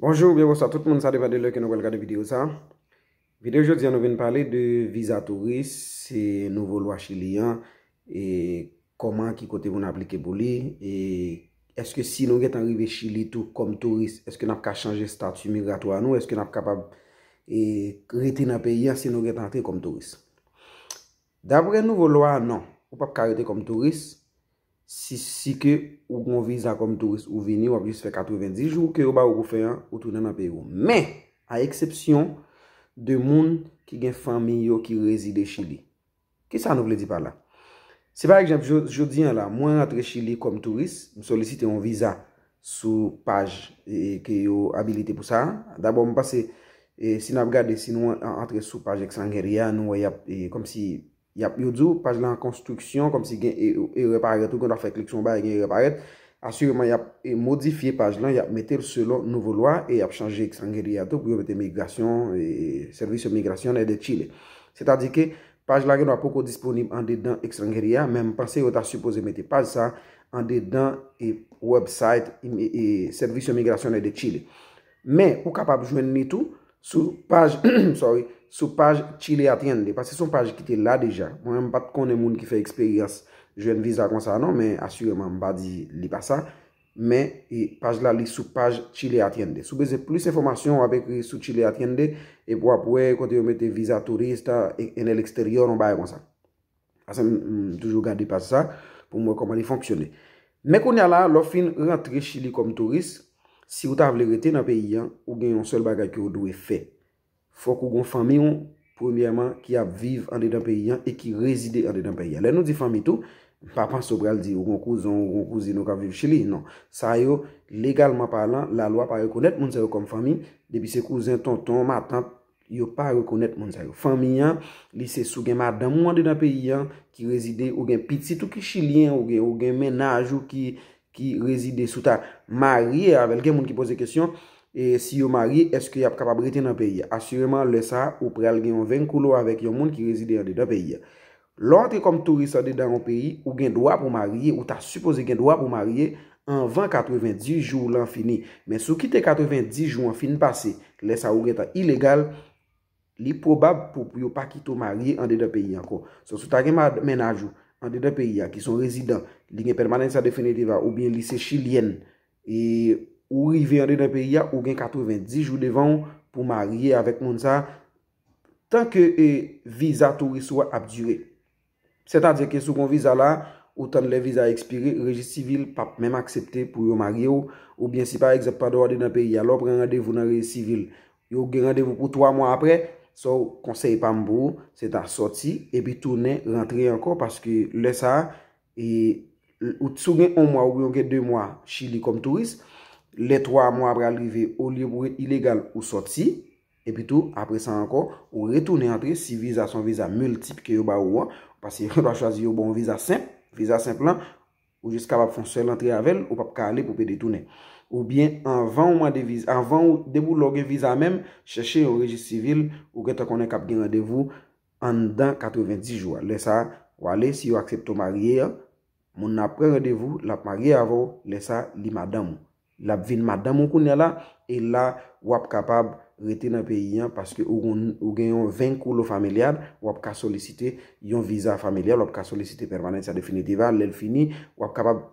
Bonjou, bienvo sa, tout moun sa devade le ke nou vel gade videyo sa Videyo jo diyan nou ven pale de visa turis, se nou vo lwa chili yan E koman ki kotevoun aplike boli E eske si nou get anrive chili tou kom turis, eske nap ka chanje statu migrato anou Eske nap kapab rete na peyi an si nou get anre kom turis Davre nou vo lwa nan, ou pap ka rete kom turis Si ke ou kon visa kom turist ou vini ou ap lise fè 90 dijou ke ou ba ou kon fè an ou tounen apè yo. Mè a eksepsyon de moun ki gen fami yo ki rezi de Chili. Ki sa nou ple di pa la? Se par ekjemp, joudien la, mwen atre Chili kom turist, mwen solisite yon visa sou page e, ke yo habilite pou sa. Da bon mwen pase, e, si nan ap gade, si nou an atre sou page ek sangerya, nou wè ya e, kom si... Y ap youdzou, paj la an konstruksyon, kom si gen e, e reparet ou kon da fek leksyon ba e gen e reparet, asyreman y ap e modifiye paj la, y ap metel selon nouvo loa, e y ap chanje ekstrangerya tou pou yo metel migrasyon e servis yo migrasyon e de chile. Seta di ke, paj la gen wapou ko disponib an dedan ekstrangerya, men mpase yo ta supose metel paj sa an dedan e websayt e servis yo migrasyon e de chile. Men, ou kapap jwen ni tou, sou paj, sorry, sou paj chile atyende. Pas se son paj ki te la deja. Mwen mbat konen moun ki fe eksperyans jwen visa kon sa anon, men asureman mbat di li pa sa. Men, e paj la li sou paj chile atyende. Soubeze plus informasyon wabek sou chile atyende, e pou apwe konti wemete visa turist e, en el eksteryon, non mba e kon sa. Asen m toujou gade pa sa, pou mwen komani fonksyone. Men kon ya la, lo fin rentre chile kom turist, si ou ta vlerete nan peyi an, ou gen yon sel bagay ki ou dou e fey. Fok ou goun fami yon, premièman, ki ap viv an de dan peyi yon, e ki rezide an de dan peyi yon. Le nou di fami tou, pa pan sobral di, ou goun kouzon, ou goun kouzin nou ka viv chili, non. Sa yo, legalman palan, la lwa pa rekounet, moun se yo kom fami, debi se kouzon, tonton, matan, yo pa rekounet moun se yo. Fami yon, lise sou gen madam ou an de dan peyi yon, ki rezide ou gen piti, si tou ki chili yon, ou gen menaj ou ki rezide sou ta. Mari, avèl gen moun ki pose kèsyon, E si yo mari, eske yap kapabreti nan peyi. Asyreman lè sa, ou pral gen yon 20 koulo avèk yon moun ki rezide an de da peyi. Lò an te kom turist an de dan an peyi, ou gen doa pou mari, ou ta suppose gen doa pou mari, an 20-90 jou l'an fini. Men sou ki te 90 jou an fin pase, lè sa ou reta ilegal, li probab pou pou yo pa ki tou mari an de da peyi anko. So sou ta gen ma menajou an de da peyi an, ki son rezidant li gen permanensia definitiva ou bien lise chilienne. E... Ou rive yande nan periya, ou gen 90 jou devan pou marye avèk moun sa. Tanke e viza touri sou apdure. Sè ta diè ke sou kon viza la, ou tan le viza ekspire, reji sivil pap mèm aksepte pou yo marye ou. Ou bien si pa ek zèp pa do ade nan periya, lop rejandevou nan reji sivil. Yo gen randevou pou 3 mwa apre, sou konsey pambou, sè ta soti, e bi toune rentre anko. Paske lè sa, e, ou tsou gen 1 mwa ou gen 2 mwa chili kom turis. Le 3 mwa apre alrive ou li pou re ilegal ou sot si. E pi tou apre san anko ou retounen apre si viza son viza multiple ki yo ba ou an. Ou pasi yo ba chwazi yo bon viza 5. Viza 5 lan ou jis kapap fonsel antre avel ou pap ka ale pou pe detounen. Ou bien anvan ou debou logen viza menm cheshe ou rejist sivil ou retakone kap gen radevou an dan 90 jou. Le sa wale si yo aksepto marye ya. Moun apre radevou lap marye avou le sa li madan mou. la bvin madan moun koun ya la, e la wap kapab rete nan peyi an, paske ou genyon 20 kou lo familyan, wap ka solisite yon viza familyan, wap ka solisite permanensia definitiva, lel fini, wap kapab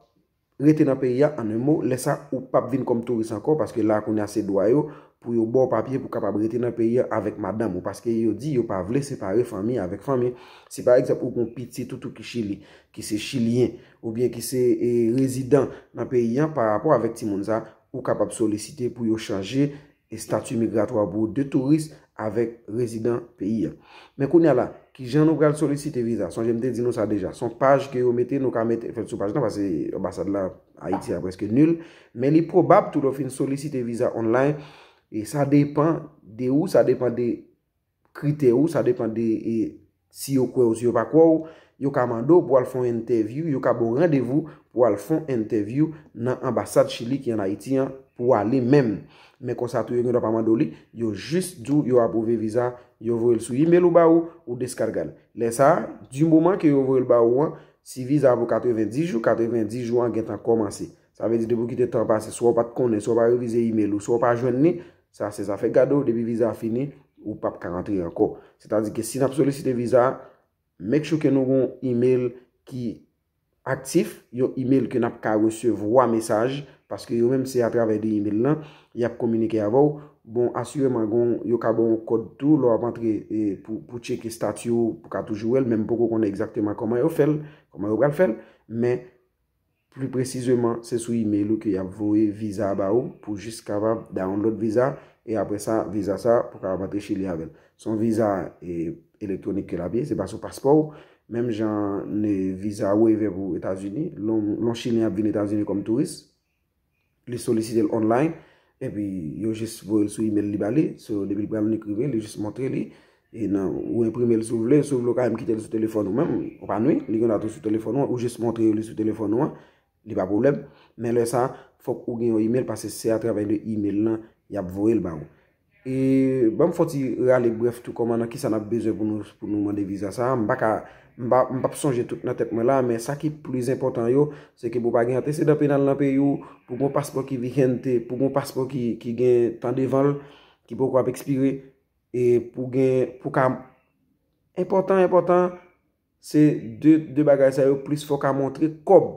rete nan peyi an ane mou, lesa ou pa bvin kom touris anko, paske la koun ya se do ayo, pou yo bo papye pou kapabilite nan peyi an avek madame ou paske yo di yo pa vle separe famye avek famye separe eksep ou kon piti toutou ki chili ki se chiliyen ou bien ki se e, rezidant nan peyi an par rapport avek timon za ou kapab solisite pou yo chanje e statu migrato abou de turist avek rezidant peyi an. Men kon ya la ki jan nou kal solisite viza, son jemde di nou sa deja, son paj ke yo mette nou ka mette fèl sou paj nan pase obasad la Haiti a preske nul, men li probab tou lo fin solisite viza online E sa depan de ou, sa depan de krite ou, sa depan de e, si yo kwe ou, si yo pa kwe ou. Yo ka mandou pou al fon interview, yo ka bon randevou pou al fon interview nan ambasade chili ki an Haiti an pou al li men. Men konsatou yon do pa mandou li, yo jist d'ou yo apove viza, yo vwe l sou imel ou ba ou, ou deskargan. Le sa, di mouman ki yo vwe l ba ou an, si viza apou 90 jou, 90 jou an gen tan komanse. Sa vede debou ki te trabase, sou pa te konen, sou pa revize imel ou, sou pa jwenni. Sa se zafek gado, debi viza fini, ou pap ka rentri anko. Se tanzi ke sin ap solisite viza, mek chou ke nou gon e-mail ki aktif, yo e-mail ke nap ka resev wwa mesaj, paske yo menm se atrave de e-mail nan, yap komunike avou, bon asywe man gon yo ka bon kod tou, lo ap rentri pou cheke stat yo, pou ka toujou el, menm poko konen ekzakteman koman yo bral fel, menm Plou precizouman, se sou ime lou ki ap voe viza ba ou pou jist kava da an lot viza e apre sa viza sa pou kava batre chili avel. Son viza elektronik ke la biye, se ba sou paspo ou, menm jan ne viza ou e ver ou Etats-Unis, lon chini ap vin Etats-Unis kom turist, li solisite l online, epi yo jist voe sou ime li bali, sou debil pralouni krive, li jist montre li, ou imprime l sou vle, sou vle ou ka m kite l sou telefon ou menm, ou pa nwe, li kon ato sou telefon ou, ou jist montre li sou telefon ou an, li pa pouleb, men lè sa, fok ou gen yon e-mail, pasè se a travè yon e-mail nan, yap vorel ban ou. E, ban m foti ralèk bref tout koman an, ki sa nan bezè pou nou mande viza sa, m bak a, m bak sonje tout nan tep mè la, men sa ki plouz important yo, se ke pou bagayante se dapè nan lanpè yo, pou mou paspò ki vijente, pou mou paspò ki gen tan devan, ki pou kwa pekspire, e pou gen, pou ka, important, important, se de bagay sa yo, plouz fok a montre kob,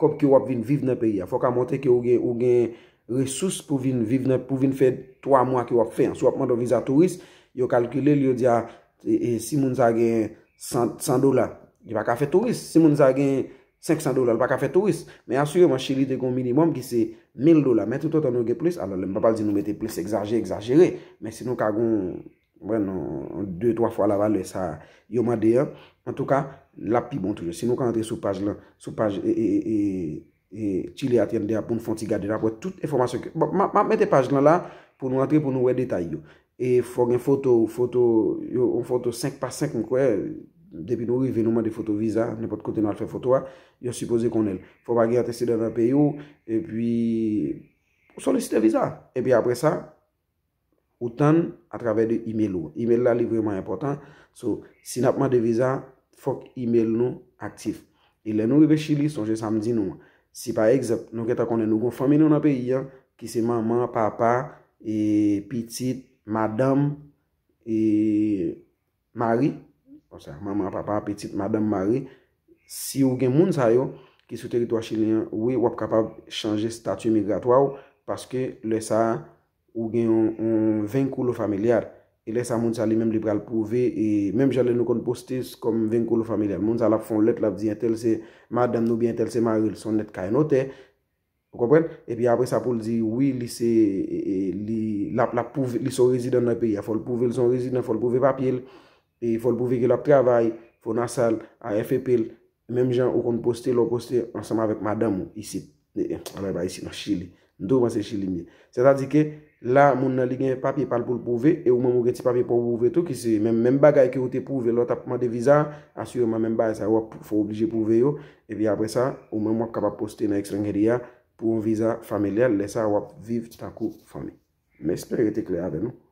Kop ki wap vin vive ne peyi ya. Foka monte ki ou gen resous pou vin vive ne. Pou vin fe 3 mwa ki wap fe. Sou wap mando viza turist. Yo kalkule liyo diya. Ah, e, e, si moun za gen 100 dola. Li baka fe turist. Si moun za gen 500 dola. Li baka fe turist. Men asureman chili de kon minimum ki se 1000 dola. Men toutotan ou gen plus. Ale mbapal di nou mette plus exager, exagerer. Men sinon kagon... Mwen nou, 2-3 fwa la valwe, sa yon mwa deyan. En tou ka, la pi bon touje. Sin nou kan entre sou paj lan, sou paj, e, e, e, e, e, chile atyende apon fonti gade la, pou tout informasyon ke... Mwen bon, te paj lan la, pou nou entre, pou nou wè detay yo. E fò gen fòto, fòto, yon fòto 5x5, mwen kwe, depi nou, yon venouman de fòto viza, nèpot kote nou al fè fòto wa, yon suppose kon el. Fò bagye atese den apè yo, e pi, sou le site viza. E bi apre sa... Ou tan a travè de e-mail ou. E-mail la li vreman important. So, si napman devisa, fok e-mail nou aktif. E lè nou rive Chilis, sonje samdi nou. Si pa ekzap, nou kèta konen nou goun fami nou na peyi ya, ki se maman, papa, e petit, madame, e mari, ose, maman, papa, petit, madame, mari, si ou gen moun sa yo, ki sou terito a Chilien, wè wap kapav chanje statu emigratoi ou, paske lè sa a, Ou gen yon 20 kou lo familial E lè sa moun sa li mèm li pral pou ve E mèm jan lè nou kon poste Kom 20 kou lo familial Moun sa la pou fon let la pou di Mèm jan nou biye tel se maril Son net ka yon ote E pi apre sa pou li di Li son rezidant nan peyi Fon pou ve papil Fon pou ve ki lop travay Fon nasal a fpil Mèm jan ou kon poste On seman avèk mèm dan mou Ndouman se chili mè Se ta di ke La, moun nan ligye papi pal pou l pouve, e ou men mou geti papi pou l pouve tou, ki se men bagay ki ou te pouve, lò tapman de viza, asyo man men bagay sa wap fò oblije pouve yo, e vi apre sa, ou men mou kapap poste nan ekstrangeria, pou viza familial, lesa wap viv tita kou fami. Mè espere te kreade nou.